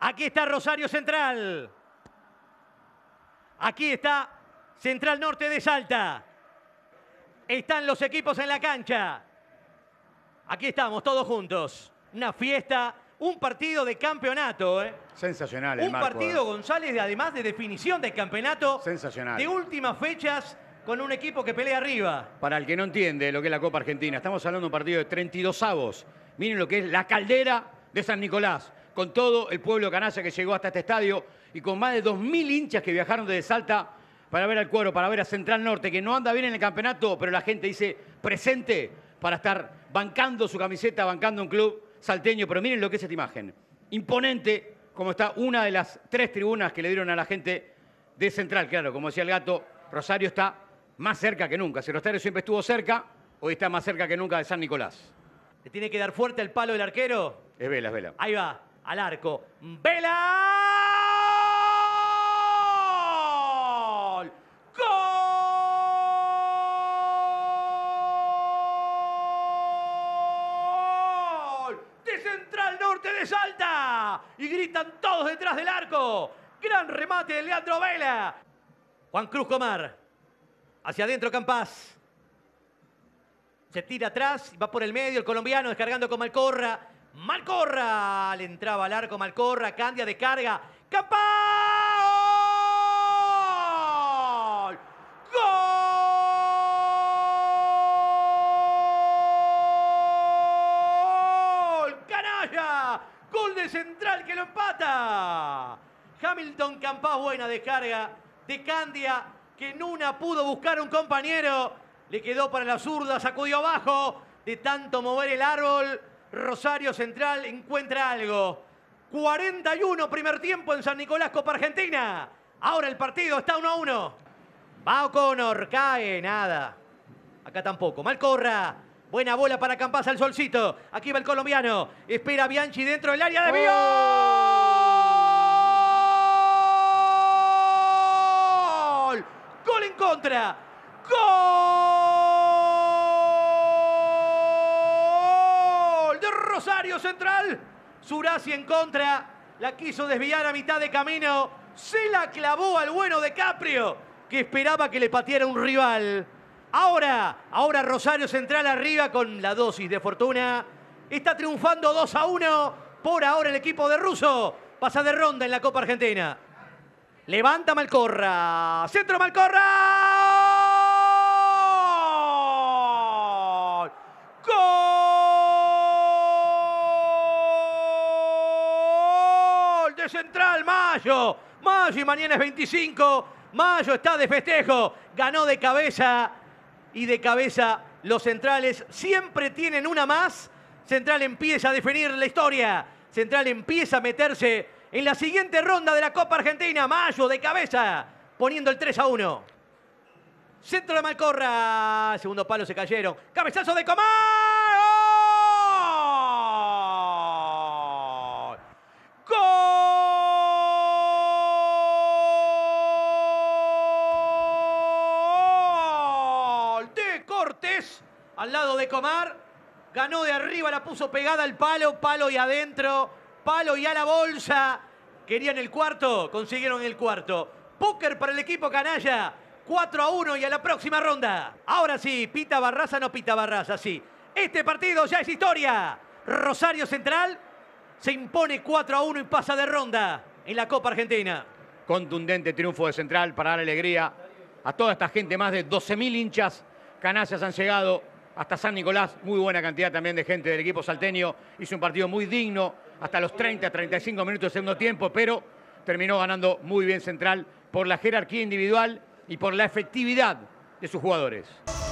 Aquí está Rosario Central. Aquí está Central Norte de Salta. Están los equipos en la cancha. Aquí estamos todos juntos. Una fiesta, un partido de campeonato. ¿eh? Sensacional, el eh, Un partido, ¿eh? González, además de definición de campeonato. Sensacional. De últimas fechas con un equipo que pelea arriba. Para el que no entiende lo que es la Copa Argentina, estamos hablando de un partido de 32 avos. Miren lo que es la caldera de San Nicolás con todo el pueblo canalla que llegó hasta este estadio y con más de 2.000 hinchas que viajaron desde Salta para ver al cuero, para ver a Central Norte, que no anda bien en el campeonato, pero la gente dice presente para estar bancando su camiseta, bancando un club salteño. Pero miren lo que es esta imagen. Imponente, como está una de las tres tribunas que le dieron a la gente de Central. Claro, como decía el gato, Rosario está más cerca que nunca. Si Rosario siempre estuvo cerca, hoy está más cerca que nunca de San Nicolás. Le tiene que dar fuerte el palo del arquero. Es vela, es vela. Ahí va al arco. ¡Vela! ¡Gol! De Central Norte de Salta. Y gritan todos detrás del arco. Gran remate de Leandro Vela. Juan Cruz Comar. Hacia adentro Campas. Se tira atrás, va por el medio el colombiano descargando con Malcorra. Malcorra, le entraba al arco Malcorra, Candia de carga, ¡Gol! ¡Canalla! Gol de central que lo empata. Hamilton Campá buena descarga de Candia que Nuna pudo buscar un compañero. Le quedó para la zurda, sacudió abajo de tanto mover el árbol. Rosario Central encuentra algo. 41 primer tiempo en San Nicolás Copa Argentina. Ahora el partido está 1 a 1. Va O'Connor, cae, nada. Acá tampoco. Malcorra. Buena bola para Campasa, al solcito. Aquí va el colombiano. Espera Bianchi dentro del área de Bio. ¡Gol! ¡Gol en contra! ¡Gol! Rosario Central. Surasi en contra. La quiso desviar a mitad de camino. Se la clavó al bueno de Caprio, que esperaba que le pateara un rival. Ahora, ahora Rosario Central arriba con la dosis de fortuna. Está triunfando 2 a 1. Por ahora el equipo de Russo pasa de ronda en la Copa Argentina. Levanta Malcorra. Centro Malcorra. Central, Mayo. Mayo y mañana es 25. Mayo está de festejo. Ganó de cabeza y de cabeza los centrales. Siempre tienen una más. Central empieza a definir la historia. Central empieza a meterse en la siguiente ronda de la Copa Argentina. Mayo de cabeza, poniendo el 3 a 1. Centro de Malcorra. Segundo palo se cayeron. Cabezazo de Comán. Cortés, al lado de Comar, ganó de arriba, la puso pegada al palo, palo y adentro, palo y a la bolsa. Querían el cuarto, consiguieron el cuarto. Póker para el equipo canalla, 4 a 1 y a la próxima ronda. Ahora sí, pita Barraza, no pita Barraza, sí. Este partido ya es historia. Rosario Central se impone 4 a 1 y pasa de ronda en la Copa Argentina. Contundente triunfo de Central para dar alegría a toda esta gente, más de 12.000 hinchas se han llegado hasta San Nicolás, muy buena cantidad también de gente del equipo salteño. Hizo un partido muy digno hasta los 30, 35 minutos de segundo tiempo, pero terminó ganando muy bien Central por la jerarquía individual y por la efectividad de sus jugadores.